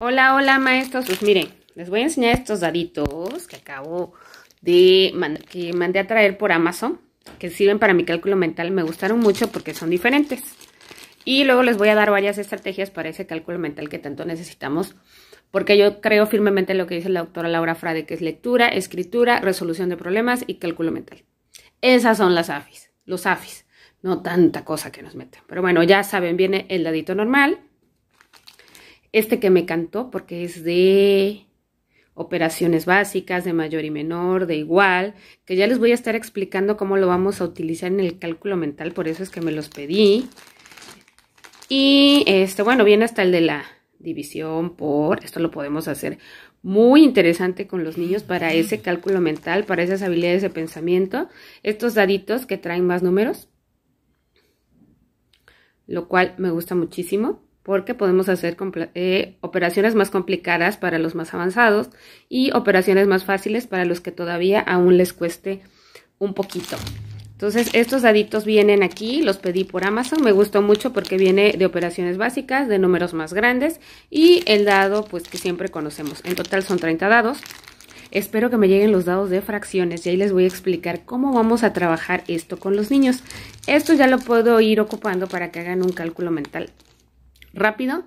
Hola, hola maestros. Pues miren, les voy a enseñar estos daditos que acabo de que mandé a traer por Amazon, que sirven para mi cálculo mental. Me gustaron mucho porque son diferentes. Y luego les voy a dar varias estrategias para ese cálculo mental que tanto necesitamos, porque yo creo firmemente en lo que dice la doctora Laura Frade, que es lectura, escritura, resolución de problemas y cálculo mental. Esas son las AFIS, los AFIS, no tanta cosa que nos meten. Pero bueno, ya saben, viene el dadito normal este que me cantó, porque es de operaciones básicas, de mayor y menor, de igual, que ya les voy a estar explicando cómo lo vamos a utilizar en el cálculo mental, por eso es que me los pedí. Y este, bueno, viene hasta el de la división por, esto lo podemos hacer muy interesante con los niños para ese cálculo mental, para esas habilidades de pensamiento, estos daditos que traen más números, lo cual me gusta muchísimo porque podemos hacer eh, operaciones más complicadas para los más avanzados y operaciones más fáciles para los que todavía aún les cueste un poquito. Entonces estos daditos vienen aquí, los pedí por Amazon, me gustó mucho porque viene de operaciones básicas, de números más grandes y el dado pues que siempre conocemos. En total son 30 dados. Espero que me lleguen los dados de fracciones y ahí les voy a explicar cómo vamos a trabajar esto con los niños. Esto ya lo puedo ir ocupando para que hagan un cálculo mental rápido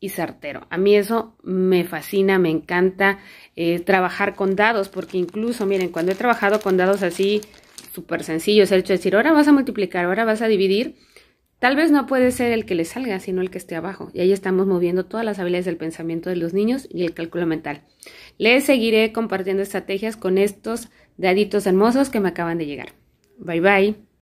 y certero. A mí eso me fascina, me encanta eh, trabajar con dados, porque incluso, miren, cuando he trabajado con dados así súper sencillos, el hecho decir, ahora vas a multiplicar, ahora vas a dividir, tal vez no puede ser el que le salga, sino el que esté abajo. Y ahí estamos moviendo todas las habilidades del pensamiento de los niños y el cálculo mental. Les seguiré compartiendo estrategias con estos daditos hermosos que me acaban de llegar. Bye bye.